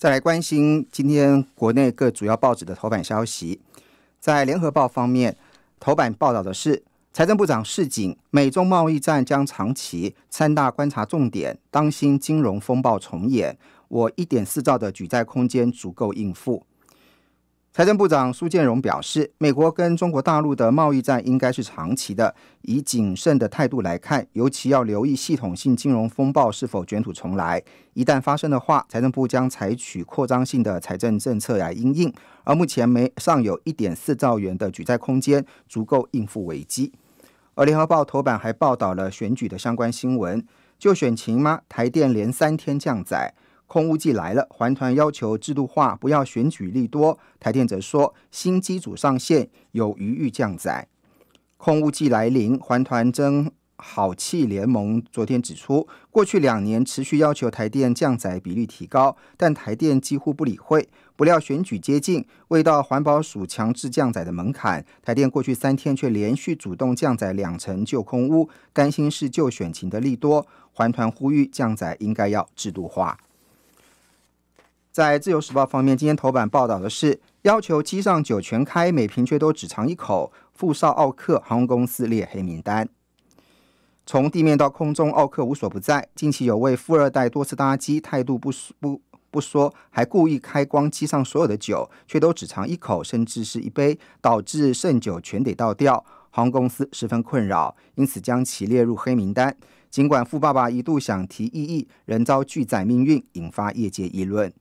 再来关心今天国内各主要报纸的头版消息，在联合报方面，头版报道的是财政部长示警，美中贸易战将长期，三大观察重点，当心金融风暴重演，我一点四兆的举债空间足够应付。财政部长苏建荣表示，美国跟中国大陆的贸易战应该是长期的，以谨慎的态度来看，尤其要留意系统性金融风暴是否卷土重来。一旦发生的话，财政部将采取扩张性的财政政策来应应。而目前没尚有一点四兆元的举债空间，足够应付危机。而联合报头版还报道了选举的相关新闻。就选情吗？台电连三天降载。空屋季来了，环团要求制度化，不要选举利多。台电则说新机组上线有余欲降载。空屋季来临，环团争好气联盟昨天指出，过去两年持续要求台电降载比率提高，但台电几乎不理会。不料选举接近，未到环保署强制降载的门槛，台电过去三天却连续主动降载两成旧空屋，担心是旧选情的利多。环团呼吁降载应该要制度化。在《自由时报》方面，今天头版报道的是：要求机上酒全开，每瓶却都只尝一口。富少奥克航空公司列黑名单。从地面到空中，奥克无所不在。近期有位富二代多次搭机，态度不不不说，还故意开光，机上所有的酒却都只尝一口，甚至是一杯，导致剩酒全得倒掉。航空公司十分困扰，因此将其列入黑名单。尽管富爸爸一度想提异议，仍遭拒载命运，引发业界议论。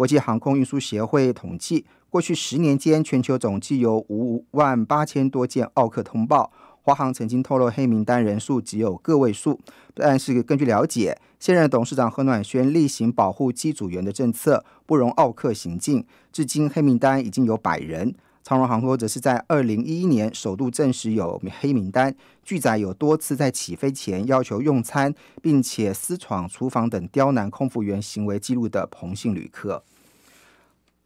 国际航空运输协会统计，过去十年间，全球总计有五万八千多件奥克通报。华航曾经透露，黑名单人数只有个位数，但是根据了解，现任董事长何暖轩例行保护机组员的政策，不容奥克行径，至今黑名单已经有百人。昌荣航空则是在二零一一年首度证实有黑名单，记载有多次在起飞前要求用餐，并且私闯厨房等刁难空服员行为记录的彭姓旅客。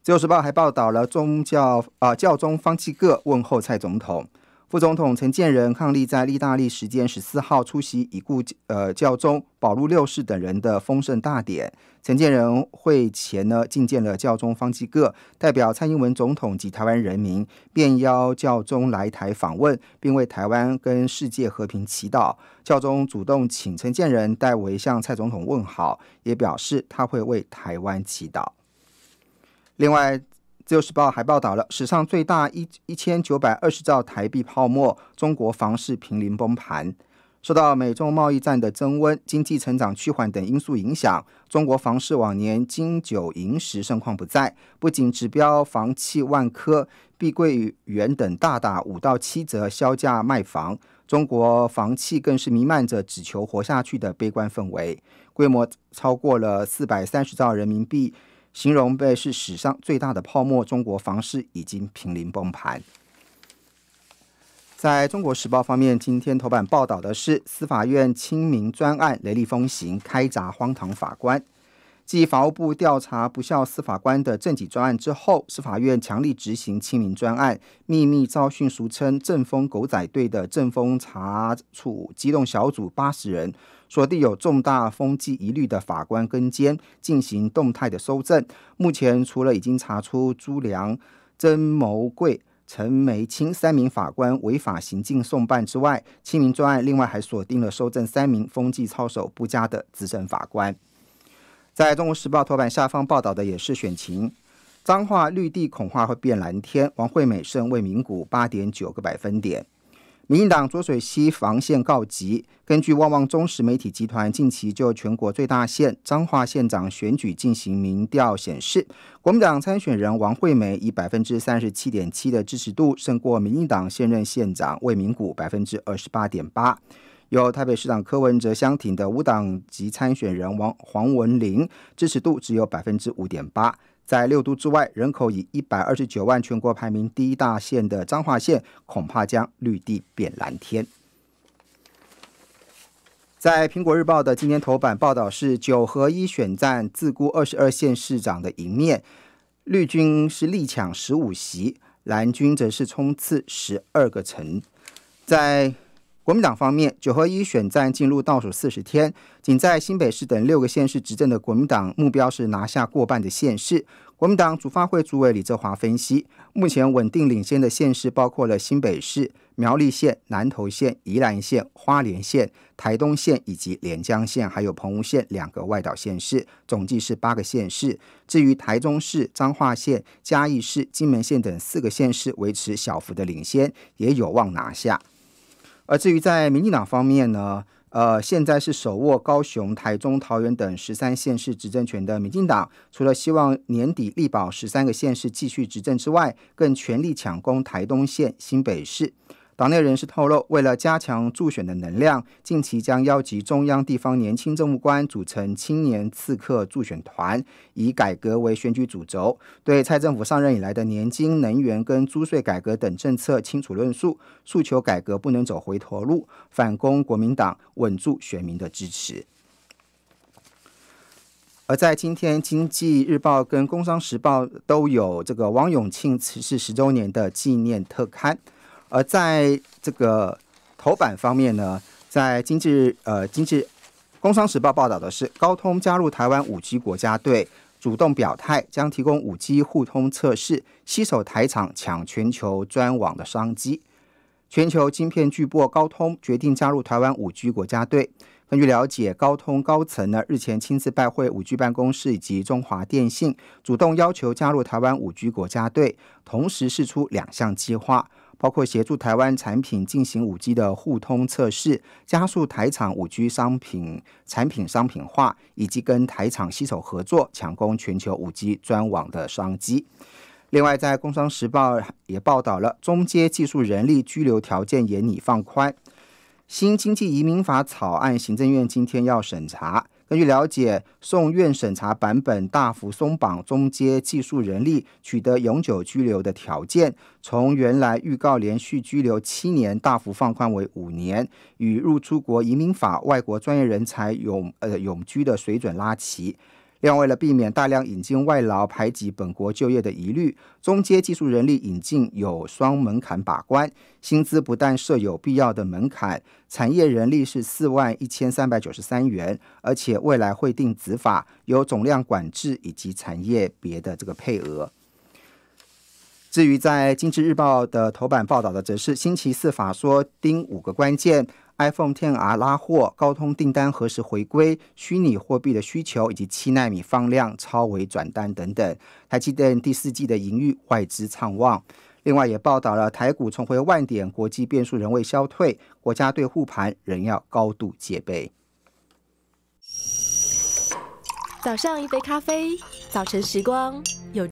自由时报还报道了宗教啊教宗方济各问候蔡总统。副总统陈建仁伉俪在意大利时间十四号出席已故呃教宗保禄六世等人的丰盛大典。陈建仁会前呢觐见了教宗方济各，代表蔡英文总统及台湾人民，便邀教宗来台访问，并为台湾跟世界和平祈祷。教宗主动请陈建仁代为向蔡总统问好，也表示他会为台湾祈祷。另外，自由时报还报道了史上最大一一千九百二十兆台币泡沫，中国房市濒临崩盘。受到美中贸易战的增温、经济成长趋缓等因素影响，中国房市往年金九银十盛况不再。不仅指标房企万科、碧桂园等大打五到七折销价卖房，中国房企更是弥漫着只求活下去的悲观氛围，规模超过了四百三十兆人民币。形容被是史上最大的泡沫，中国房市已经濒临崩盘。在中国时报方面，今天头版报道的是司法院亲民专案雷厉风行，开闸荒唐法官。继法务部调查不效司法官的政纪专案之后，司法院强力执行亲民专案，秘密招训俗称“政风狗仔队”的政风查处机动小组八十人。锁定有重大风纪疑虑的法官跟监进行动态的收证。目前除了已经查出朱良、曾谋贵、陈梅青三名法官违法行径送办之外，清明专案另外还锁定了收证三名风纪操守不佳的资深法官。在《中国时报》头版下方报道的也是选情，脏话绿地恐怕会变蓝天，王惠美胜魏名股八点九个百分点。民进党浊水溪防线告急。根据旺旺中实媒体集团近期就全国最大县彰化县长选举进行民调显示，国民党参选人王惠美以百分之三十七点七的支持度胜过民进党现任县长魏明谷百分之二十八点八。由台北市长柯文哲相挺的无党籍参选人王黄文玲支持度只有百分之五点八，在六都之外，人口以一百二十九万、全国排名第一大县的彰化县，恐怕将绿地变蓝天。在《苹果日报》的今天头版报道是九合一选战自顾二十二县市长的一面，绿军是力抢十五席，蓝军则是冲刺十二个城，在。国民党方面，九合一选战进入倒数四十天，仅在新北市等六个县市执政的国民党目标是拿下过半的县市。国民党主发会主委李泽华分析，目前稳定领先的县市包括了新北市、苗栗县、南投县、宜兰县、花莲县、台东县以及连江县，还有澎湖县两个外岛县市，总计是八个县市。至于台中市、彰化县、嘉义市、金门县等四个县市维持小幅的领先，也有望拿下。而至于在民进党方面呢，呃，现在是手握高雄、台中、桃园等十三县市执政权的民进党，除了希望年底力保十三个县市继续执政之外，更全力抢攻台东县、新北市。党内人士透露，为了加强助选的能量，近期将邀集中央、地方年轻政务官组成青年刺客助选团，以改革为选举主轴，对蔡政府上任以来的年金、能源跟租税改革等政策清楚论述，诉求改革不能走回头路，反攻国民党，稳住选民的支持。而在今天，《经济日报》跟《工商时报》都有这个王永庆辞世十周年的纪念特刊。而在这个头版方面呢，在《经济日》呃，《经济工商时报》报道的是，高通加入台湾五 G 国家队，主动表态将提供五 G 互通测试，吸手台厂抢全球专网的商机。全球晶片巨擘高通决定加入台湾五 G 国家队。根据了解，高通高层呢日前亲自拜会五 G 办公室以及中华电信，主动要求加入台湾五 G 国家队，同时试出两项计划。包括协助台湾产品进行五 G 的互通测试，加速台厂五 G 商品产品商品化，以及跟台厂携手合作，抢攻全球五 G 专网的商机。另外，在《工商时报》也报道了，中阶技术人力居留条件也拟放宽。新经济移民法草案，行政院今天要审查。据了解，送院审查版本大幅松绑中阶技术人力取得永久居留的条件，从原来预告连续居留七年大幅放宽为五年，与入出国移民法外国专业人才永呃永居的水准拉齐。量为了避免大量引进外劳排挤本国就业的疑虑，中阶技术人力引进有双门槛把关，薪资不但设有必要的门槛，产业人力是四万一千三百九十三元，而且未来会定子法，有总量管制以及产业别的这个配额。至于在《经济日报》的头版报道的，则是星期四法说盯五个关键。iPhone XR 拉货，高通订单何时回归？虚拟货币的需求以及七纳米放量、超维转单等等。台积电第四季的盈余，外资畅望。另外也报道了台股重回万点，国际变数仍未消退，国家队护盘仍要高度戒备。早上一杯咖啡，早晨时光。